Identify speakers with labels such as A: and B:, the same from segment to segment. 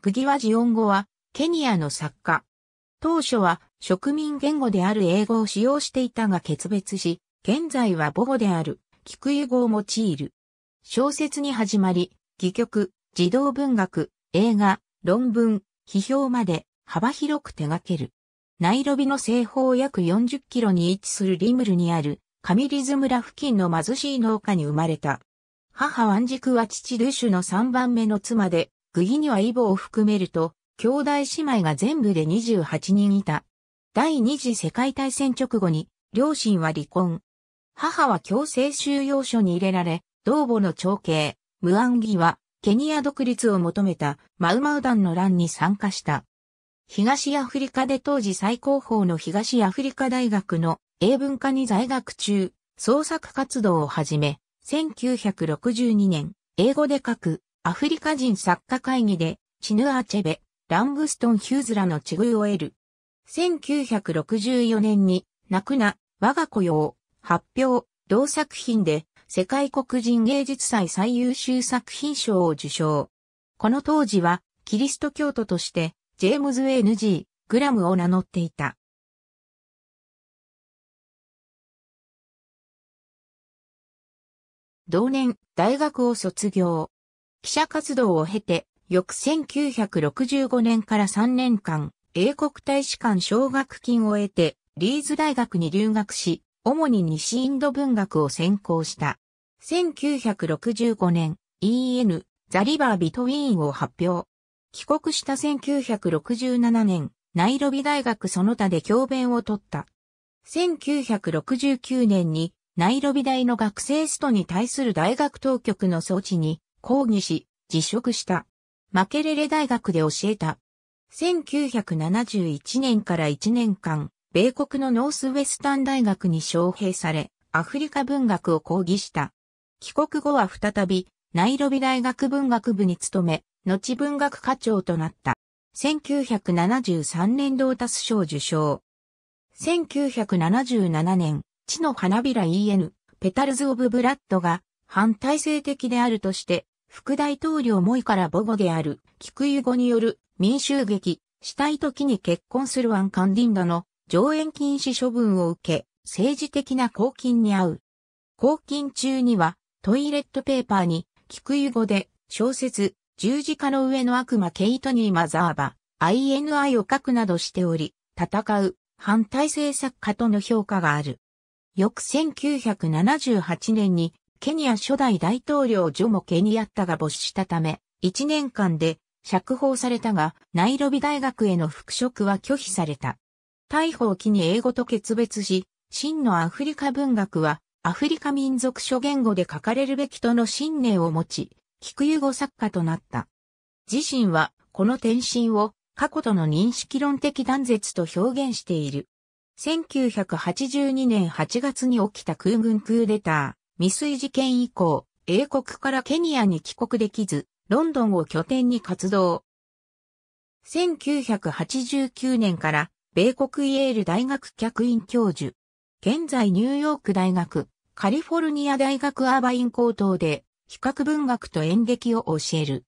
A: グギワジオン語は、ケニアの作家。当初は植民言語である英語を使用していたが決別し、現在は母語である、キクイ語を用いる。小説に始まり、戯曲、児童文学、映画、論文、批評まで幅広く手掛ける。ナイロビの西方約40キロに位置するリムルにあるカミリズ村付近の貧しい農家に生まれた。母ワンジクは父ルシュの3番目の妻で、釘にはイボを含めると、兄弟姉妹が全部で28人いた。第二次世界大戦直後に、両親は離婚。母は強制収容所に入れられ、同母の長兄、ムアンギは、ケニア独立を求めたマウマウダンの乱に参加した。東アフリカで当時最高峰の東アフリカ大学の英文科に在学中、創作活動を始め、1962年、英語で書くアフリカ人作家会議で、チヌアチェベ、ラングストン・ヒューズらの地遇を得る。1964年に、泣くな、我が雇用、発表、同作品で、世界黒人芸術祭最優秀作品賞を受賞。この当時は、キリスト教徒として、ジェームズ・エヌ・ジー・グラムを名乗っていた。同年、大学を卒業。記者活動を経て、翌1965年から3年間、英国大使館奨学金を得て、リーズ大学に留学し、主に西インド文学を専攻した。1965年、EN、ザ・リバー・ビトウィーンを発表。帰国した1967年、ナイロビ大学その他で教鞭を取った。1969年に、ナイロビ大の学生ストに対する大学当局の措置に抗議し、辞職した。マケレレ大学で教えた。1971年から1年間、米国のノースウェスタン大学に招聘され、アフリカ文学を講義した。帰国後は再び、ナイロビ大学文学部に勤め、後文学課長となった。1973年ドータス賞受賞。1977年、地の花びら EN、ペタルズ・オブ・ブラッドが反体制的であるとして副大統領モイから母語である、菊湯語による民衆劇、したい時に結婚するアンカンディンダの上演禁止処分を受け、政治的な公金に合う。公金中には、トイレットペーパーに、菊湯語で、小説、十字架の上の悪魔ケイトニー・マザーバ、INI を書くなどしており、戦う、反対制作家との評価がある。翌1978年にケニア初代大統領ジョモ・ケニアッタが没したため、1年間で釈放されたが、ナイロビ大学への復職は拒否された。逮捕を機に英語と決別し、真のアフリカ文学は、アフリカ民族諸言語で書かれるべきとの信念を持ち、菊遊語作家となった。自身は、この転身を、過去との認識論的断絶と表現している。1982年8月に起きた空軍クーデター。未遂事件以降、英国からケニアに帰国できず、ロンドンを拠点に活動。1989年から、米国イェール大学客員教授。現在ニューヨーク大学、カリフォルニア大学アーバイン高等で、比較文学と演劇を教える。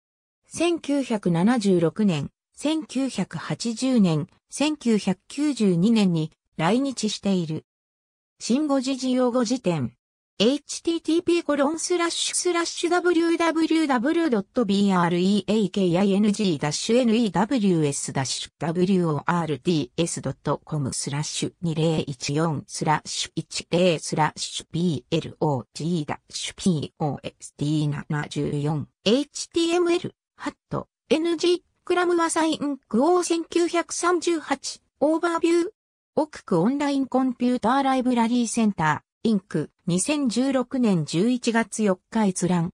A: 1976年、1980年、1992年に来日している。新語時事用語辞典。http://www.breaking-news-words.com スラッシュ2014スラッシュ10スラッシュ blog-post74 html ハット ng クラムはサインクオー1938オーバービューオククオンラインコンピューターライブラリーセンターインク、2016年11月4日閲覧。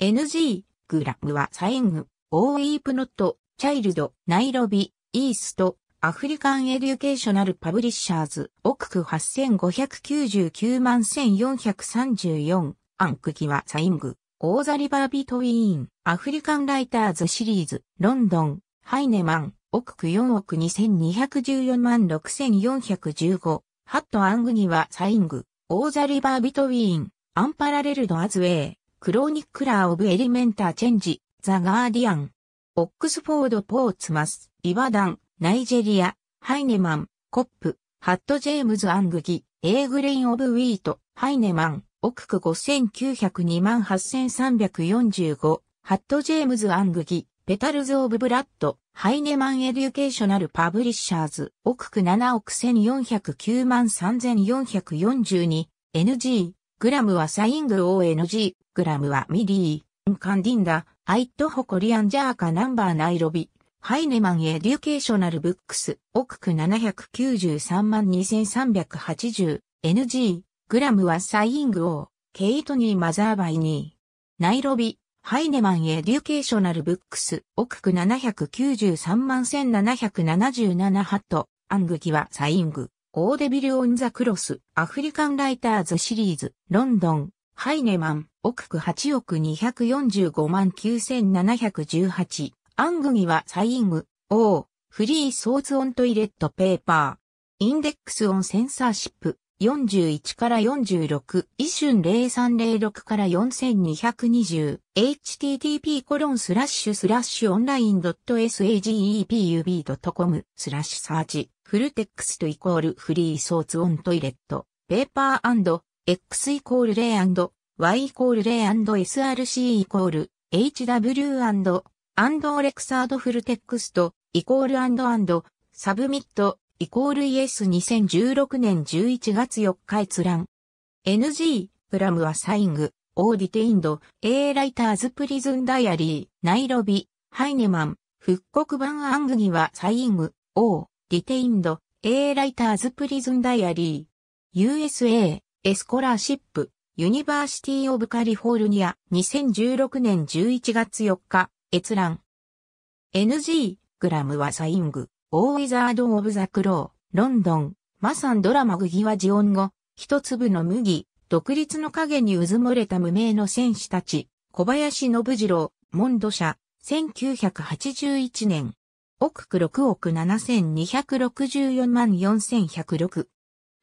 A: NG、グラムはサイング、オーイープノット、チャイルド、ナイロビ、イースト、アフリカンエデュケーショナルパブリッシャーズ、奥区8599万1434、アンクギはサイング、オーザリバービトウィーン、アフリカンライターズシリーズ、ロンドン、ハイネマン、奥区4億2214万6415、ハットアングニはサイング、オーザリバービトウィーン、アンパラレルドアズウェイ、クローニックラーオブエリメンターチェンジ、ザガーディアン、オックスフォードポーツマス、イバダン、ナイジェリア、ハイネマン、コップ、ハットジェームズ・アングギ、エーグレイン・オブ・ウィート、ハイネマン、奥区5902万8345、ハットジェームズ・アングギ、ペタルズ・オブ・ブラッド、ハイネマン・エデュケーショナル・パブリッシャーズ、奥区7億1409万3442、NG、グラムはサイング ONG、グラムはミリー、ンカンディンダ、アイットホコリアンジャーカナンバーナイロビ、ハイネマン・エデュケーショナル・ブックス、奥区793万2380、NG、グラムはサイングオー、ケイトニー・マザーバイニー、ナイロビ、ハイネマンエデュケーショナルブックス、奥区793万1777ハット、アングギはサイング、オーデビル・オン・ザ・クロス、アフリカン・ライターズシリーズ、ロンドン、ハイネマン、奥区8億245万9718、アングギはサイング、オー、フリー・ソーズ・オン・トイレット・ペーパー、インデックス・オン・センサーシップ、41から46、一瞬0306から4220、http コロンスラッシュスラッシュオンライン .sagepub.com スラッシュサーチ、フルテックストイコールフリーソーツオントイレット、ペーパー &x イコール0 y イコール0 &src イコール hw& アンドレクサードフルテックスト、イコールアンドサブミット、イコールイエス2016年11月4日閲覧。NG、プラムはサイング、オーディテインド、A ライターズプリズンダイアリー、ナイロビ、ハイネマン、復刻版アングギはサイング、オー、ディテインド、A ライターズプリズンダイアリー、USA、エスコラーシップ、ユニバーシティオブカリフォルニア、2016年11月4日、閲覧。NG、グラムはサイング。オーウィザード・オブ・ザ・クロー、ロンドン、マサンドラマグギワジオン語、一粒の麦、独立の影にうずもれた無名の戦士たち、小林信次郎、モンド社、1981年、奥区6億7264万4106。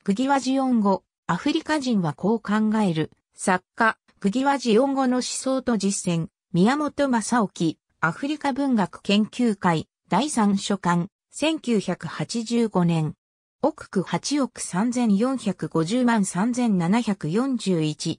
A: グギワジオン語、アフリカ人はこう考える、作家、グギワジオン語の思想と実践、宮本正沖、アフリカ文学研究会、第三書館、1985年、奥区8億3450万3741。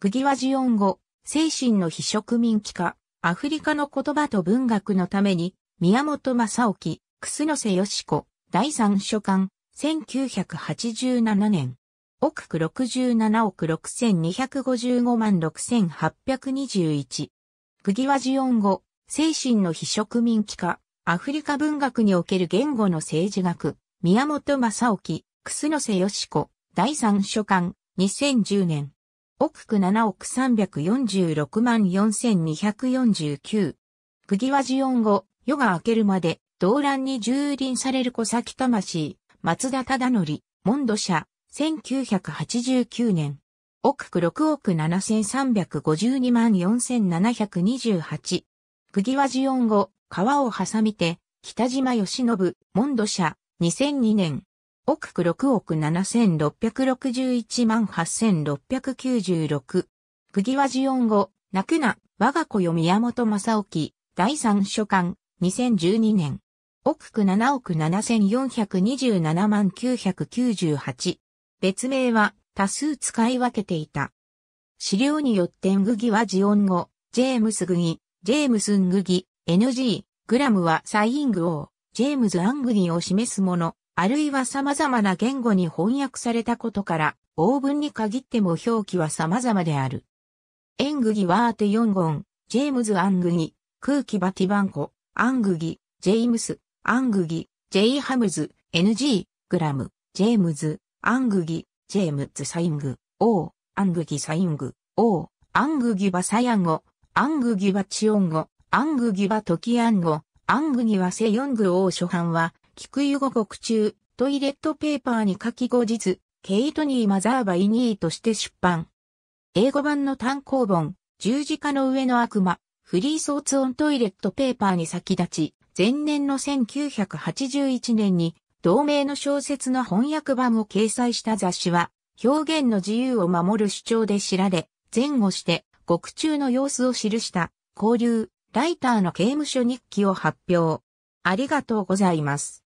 A: 釘はジオン語、精神の非植民地化、アフリカの言葉と文学のために、宮本正沖、楠瀬義子、第三書館、1987年。奥区67億6255万6821。釘はジオン語、精神の非植民地化、アフリカ文学における言語の政治学、宮本正沖、楠瀬義子、第三書館、2010年。奥区7億346万4249。釘ぎわじ音語、夜が明けるまで、動乱に蹂躙される小崎魂、松田忠則、モンド社、1989年。奥区6億7352万4728。釘はジオン語、川を挟みて、北島義信、モンド社、2002年。奥区6億7661万8696。釘はジオン語、泣くな、我が子よ宮本正沖、第三書館、2012年。奥区7億7427万998。別名は多数使い分けていた。資料によってグギはジ音語、ジェームスグギ、ジェームス・ングギ、NG、グラムはサイング王、ジェームズ・アングギを示すもの、あるいは様々な言語に翻訳されたことから、応文に限っても表記は様々である。エングギワーテ4言、ジェームズ・アングギ、空気バティバンコ、アングギ、ジェイムス、アングギ、ジェイハムズ、NG、グラム、ジェームズ、アングギ、ジェームズ・サイング、ー、アングギ・サイング、ー、アングギ・バサヤンゴ、アングギはチオン語、アングギはトキアン語、アングギはセヨング王初版は、く。湯語国中、トイレットペーパーに書き後日、ケイトニー・マザーバ・イニーとして出版。英語版の単行本、十字架の上の悪魔、フリーソーツオントイレットペーパーに先立ち、前年の1981年に、同名の小説の翻訳版を掲載した雑誌は、表現の自由を守る主張で知られ、前後して、獄中の様子を記した交流ライターの刑務所日記を発表。ありがとうございます。